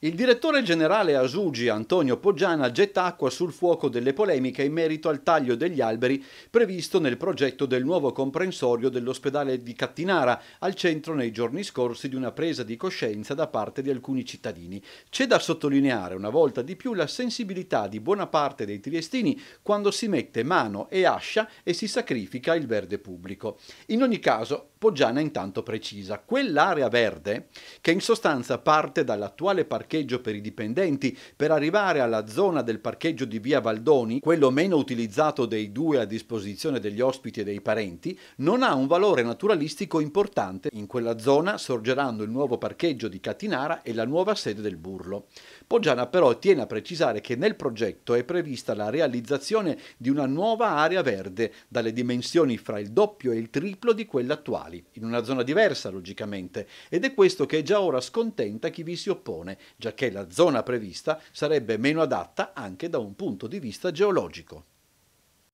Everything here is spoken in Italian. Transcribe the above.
Il direttore generale Asugi Antonio Poggiana getta acqua sul fuoco delle polemiche in merito al taglio degli alberi previsto nel progetto del nuovo comprensorio dell'ospedale di Cattinara, al centro nei giorni scorsi di una presa di coscienza da parte di alcuni cittadini. C'è da sottolineare una volta di più la sensibilità di buona parte dei triestini quando si mette mano e ascia e si sacrifica il verde pubblico. In ogni caso, Poggiana intanto precisa, quell'area verde, che in sostanza parte dall'attuale parcheggio per i dipendenti per arrivare alla zona del parcheggio di via Valdoni, quello meno utilizzato dei due a disposizione degli ospiti e dei parenti, non ha un valore naturalistico importante. In quella zona sorgeranno il nuovo parcheggio di Catinara e la nuova sede del Burlo. Poggiana però tiene a precisare che nel progetto è prevista la realizzazione di una nuova area verde dalle dimensioni fra il doppio e il triplo di quella attuale occidentali, in una zona diversa logicamente, ed è questo che già ora scontenta chi vi si oppone, giacché la zona prevista sarebbe meno adatta anche da un punto di vista geologico.